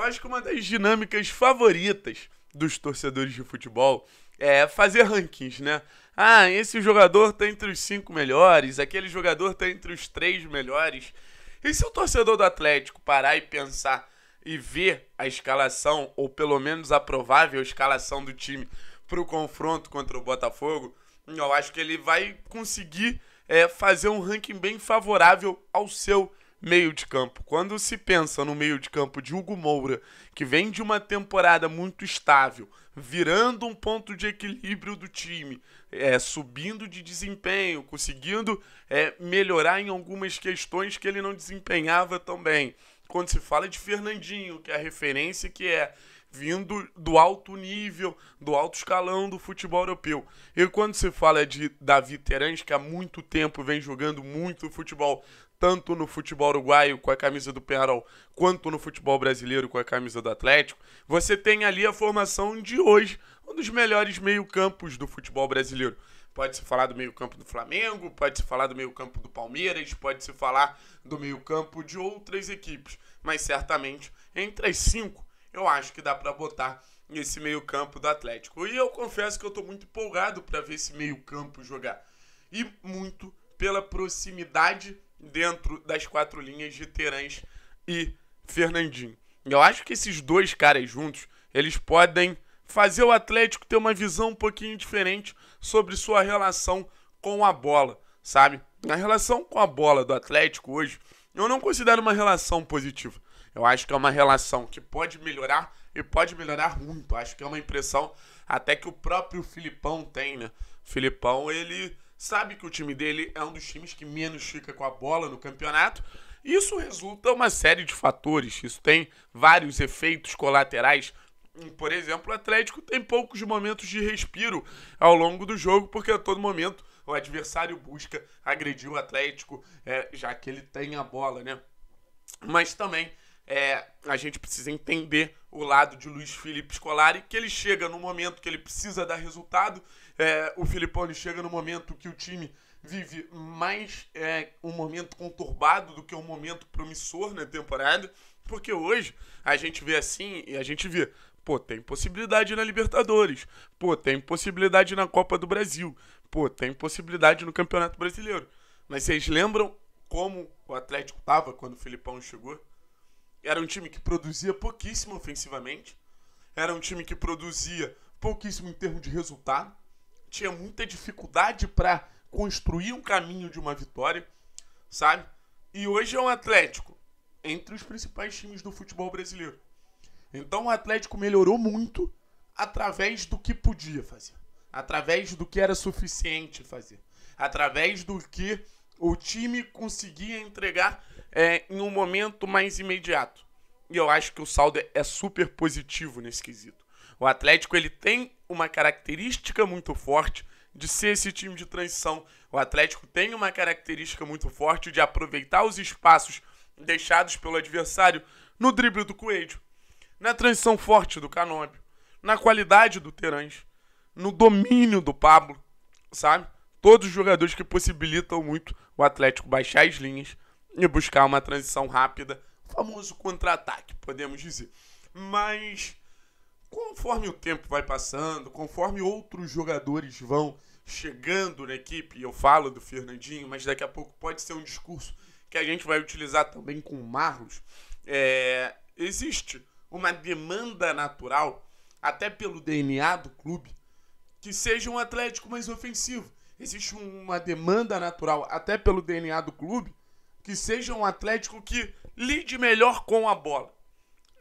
Eu acho que uma das dinâmicas favoritas dos torcedores de futebol é fazer rankings, né? Ah, esse jogador tá entre os cinco melhores, aquele jogador tá entre os três melhores. E se o torcedor do Atlético parar e pensar e ver a escalação, ou pelo menos a provável escalação do time para o confronto contra o Botafogo, eu acho que ele vai conseguir é, fazer um ranking bem favorável ao seu meio de campo. Quando se pensa no meio de campo de Hugo Moura, que vem de uma temporada muito estável, virando um ponto de equilíbrio do time, é, subindo de desempenho, conseguindo é, melhorar em algumas questões que ele não desempenhava tão bem. Quando se fala de Fernandinho, que é a referência que é vindo do alto nível, do alto escalão do futebol europeu. E quando se fala de Davi Terãs, que há muito tempo vem jogando muito futebol tanto no futebol uruguaio com a camisa do Penharol, quanto no futebol brasileiro com a camisa do Atlético, você tem ali a formação de hoje, um dos melhores meio-campos do futebol brasileiro. Pode se falar do meio-campo do Flamengo, pode se falar do meio-campo do Palmeiras, pode se falar do meio-campo de outras equipes, mas certamente entre as cinco, eu acho que dá para botar esse meio-campo do Atlético. E eu confesso que eu estou muito empolgado para ver esse meio-campo jogar. E muito pela proximidade dentro das quatro linhas de Terãs e Fernandinho. Eu acho que esses dois caras juntos, eles podem fazer o Atlético ter uma visão um pouquinho diferente sobre sua relação com a bola, sabe? A relação com a bola do Atlético hoje, eu não considero uma relação positiva. Eu acho que é uma relação que pode melhorar e pode melhorar muito. acho que é uma impressão até que o próprio Filipão tem, né? O Filipão, ele sabe que o time dele é um dos times que menos fica com a bola no campeonato. Isso resulta uma série de fatores. Isso tem vários efeitos colaterais. Por exemplo, o Atlético tem poucos momentos de respiro ao longo do jogo, porque a todo momento o adversário busca agredir o Atlético, é, já que ele tem a bola, né? Mas também é, a gente precisa entender o lado de Luiz Felipe Scolari, que ele chega no momento que ele precisa dar resultado. É, o Filipone chega no momento que o time vive mais é, um momento conturbado do que um momento promissor na temporada. Porque hoje a gente vê assim e a gente vê, pô, tem possibilidade na Libertadores, pô, tem possibilidade na Copa do Brasil, pô, tem possibilidade no Campeonato Brasileiro. Mas vocês lembram como o Atlético tava quando o Filipão chegou? Era um time que produzia pouquíssimo ofensivamente. Era um time que produzia pouquíssimo em termos de resultado. Tinha muita dificuldade para construir um caminho de uma vitória, sabe? E hoje é um Atlético entre os principais times do futebol brasileiro. Então o Atlético melhorou muito através do que podia fazer, através do que era suficiente fazer, através do que o time conseguia entregar é, em um momento mais imediato. E eu acho que o saldo é, é super positivo nesse quesito. O Atlético ele tem uma característica muito forte de ser esse time de transição. O Atlético tem uma característica muito forte de aproveitar os espaços deixados pelo adversário no drible do Coelho, na transição forte do Canobio, na qualidade do Terãs, no domínio do Pablo, sabe? todos os jogadores que possibilitam muito o Atlético baixar as linhas e buscar uma transição rápida, o famoso contra-ataque, podemos dizer. Mas conforme o tempo vai passando, conforme outros jogadores vão chegando na equipe, e eu falo do Fernandinho, mas daqui a pouco pode ser um discurso que a gente vai utilizar também com o Marlos, é, existe uma demanda natural, até pelo DNA do clube, que seja um Atlético mais ofensivo existe uma demanda natural, até pelo DNA do clube, que seja um Atlético que lide melhor com a bola.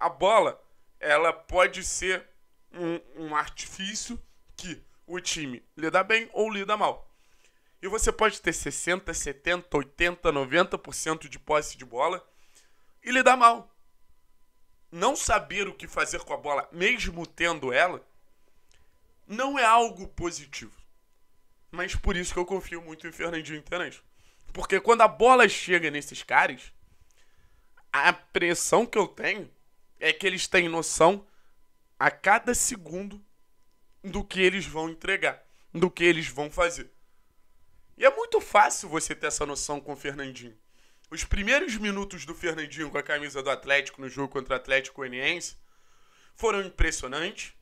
A bola, ela pode ser um, um artifício que o time lida bem ou lida mal. E você pode ter 60, 70, 80, 90% de posse de bola e lidar mal. Não saber o que fazer com a bola, mesmo tendo ela, não é algo positivo. Mas por isso que eu confio muito em Fernandinho Interantes. Porque quando a bola chega nesses caras, a pressão que eu tenho é que eles têm noção a cada segundo do que eles vão entregar, do que eles vão fazer. E é muito fácil você ter essa noção com o Fernandinho. Os primeiros minutos do Fernandinho com a camisa do Atlético no jogo contra o Atlético Goianiense foram impressionantes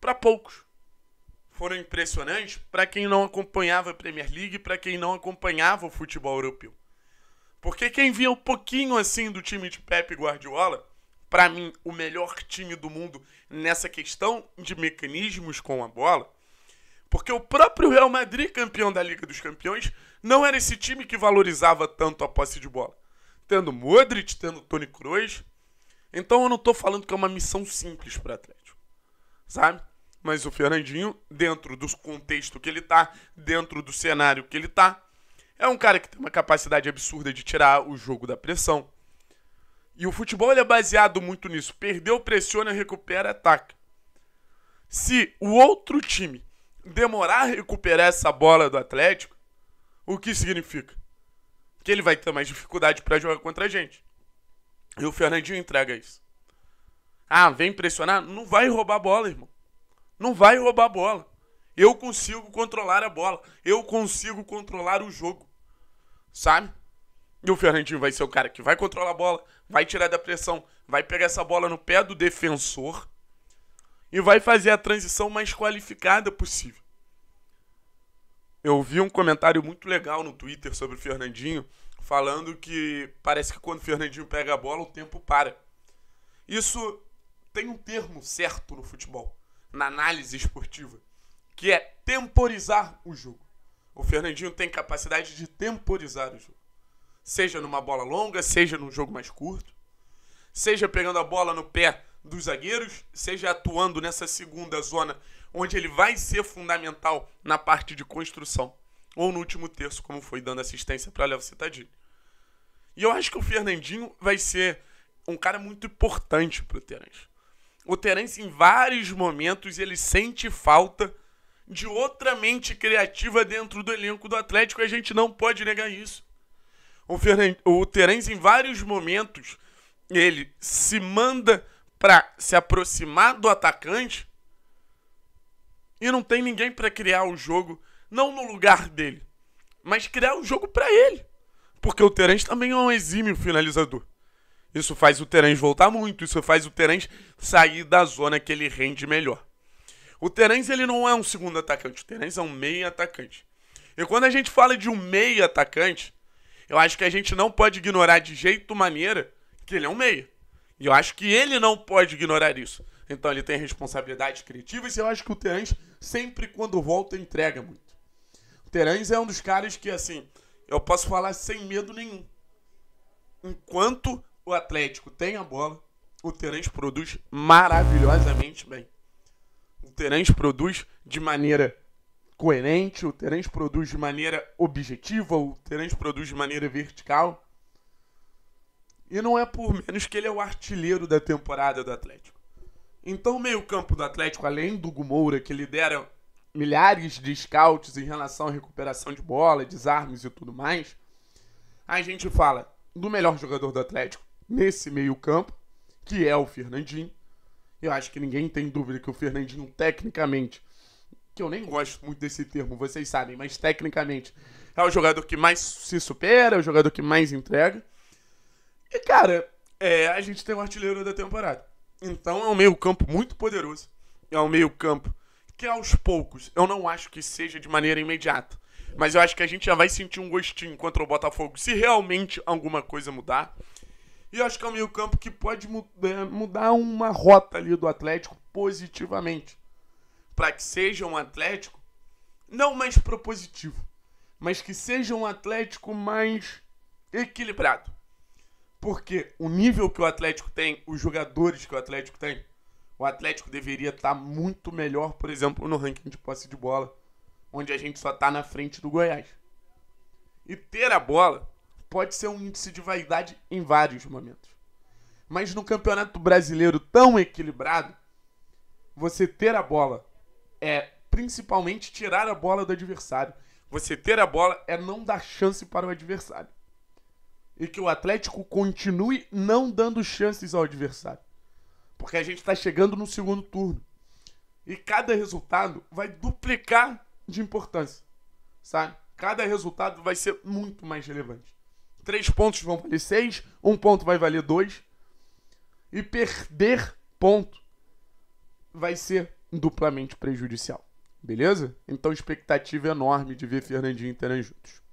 para poucos foram impressionantes para quem não acompanhava a Premier League, para quem não acompanhava o futebol europeu. Porque quem via um pouquinho assim do time de Pep Guardiola, para mim, o melhor time do mundo nessa questão de mecanismos com a bola, porque o próprio Real Madrid, campeão da Liga dos Campeões, não era esse time que valorizava tanto a posse de bola. Tendo Modric, tendo Toni Kroos. Então eu não estou falando que é uma missão simples para Atlético. Sabe? mas o Fernandinho, dentro do contexto que ele tá, dentro do cenário que ele tá, é um cara que tem uma capacidade absurda de tirar o jogo da pressão. E o futebol é baseado muito nisso. Perdeu, pressiona, recupera, ataca. Se o outro time demorar a recuperar essa bola do Atlético, o que significa? Que ele vai ter mais dificuldade para jogar contra a gente. E o Fernandinho entrega isso. Ah, vem pressionar? Não vai roubar a bola, irmão. Não vai roubar a bola. Eu consigo controlar a bola. Eu consigo controlar o jogo. Sabe? E o Fernandinho vai ser o cara que vai controlar a bola, vai tirar da pressão, vai pegar essa bola no pé do defensor e vai fazer a transição mais qualificada possível. Eu vi um comentário muito legal no Twitter sobre o Fernandinho, falando que parece que quando o Fernandinho pega a bola, o tempo para. Isso tem um termo certo no futebol na análise esportiva, que é temporizar o jogo. O Fernandinho tem capacidade de temporizar o jogo. Seja numa bola longa, seja num jogo mais curto, seja pegando a bola no pé dos zagueiros, seja atuando nessa segunda zona, onde ele vai ser fundamental na parte de construção, ou no último terço, como foi dando assistência para Léo Citadinho. E eu acho que o Fernandinho vai ser um cara muito importante para o Terence. O Terence, em vários momentos, ele sente falta de outra mente criativa dentro do elenco do Atlético. A gente não pode negar isso. O, o Terence, em vários momentos, ele se manda para se aproximar do atacante e não tem ninguém para criar o jogo, não no lugar dele, mas criar o jogo para ele. Porque o Terence também é um exímio finalizador. Isso faz o Terence voltar muito, isso faz o Terence sair da zona que ele rende melhor. O Terence ele não é um segundo atacante, o Terence é um meio atacante. E quando a gente fala de um meio atacante, eu acho que a gente não pode ignorar de jeito maneira que ele é um meio. E eu acho que ele não pode ignorar isso. Então ele tem responsabilidades criativas e eu acho que o Terence sempre quando volta entrega muito. O Terence é um dos caras que assim, eu posso falar sem medo nenhum. Enquanto o Atlético tem a bola. O Terence produz maravilhosamente bem. O Terence produz de maneira coerente, o Terence produz de maneira objetiva, o Terence produz de maneira vertical. E não é por menos que ele é o artilheiro da temporada do Atlético. Então, o meio-campo do Atlético, além do Gumoura, que lidera milhares de scouts em relação à recuperação de bola, desarmes e tudo mais, a gente fala do melhor jogador do Atlético, nesse meio-campo, que é o Fernandinho. Eu acho que ninguém tem dúvida que o Fernandinho, tecnicamente, que eu nem gosto muito desse termo, vocês sabem, mas tecnicamente é o jogador que mais se supera, é o jogador que mais entrega. E, cara, é, a gente tem o artilheiro da temporada. Então é um meio-campo muito poderoso. É um meio-campo que aos poucos, eu não acho que seja de maneira imediata. Mas eu acho que a gente já vai sentir um gostinho contra o Botafogo se realmente alguma coisa mudar. E acho que é um meio-campo que pode mudar, é, mudar uma rota ali do Atlético positivamente. Para que seja um Atlético não mais propositivo, mas que seja um Atlético mais equilibrado. Porque o nível que o Atlético tem, os jogadores que o Atlético tem, o Atlético deveria estar tá muito melhor, por exemplo, no ranking de posse de bola, onde a gente só está na frente do Goiás. E ter a bola pode ser um índice de vaidade em vários momentos. Mas no campeonato brasileiro tão equilibrado, você ter a bola é principalmente tirar a bola do adversário. Você ter a bola é não dar chance para o adversário. E que o Atlético continue não dando chances ao adversário. Porque a gente está chegando no segundo turno. E cada resultado vai duplicar de importância. Sabe? Cada resultado vai ser muito mais relevante. Três pontos vão valer seis, um ponto vai valer dois. E perder ponto vai ser duplamente prejudicial. Beleza? Então, expectativa enorme de ver Fernandinho e Teran juntos.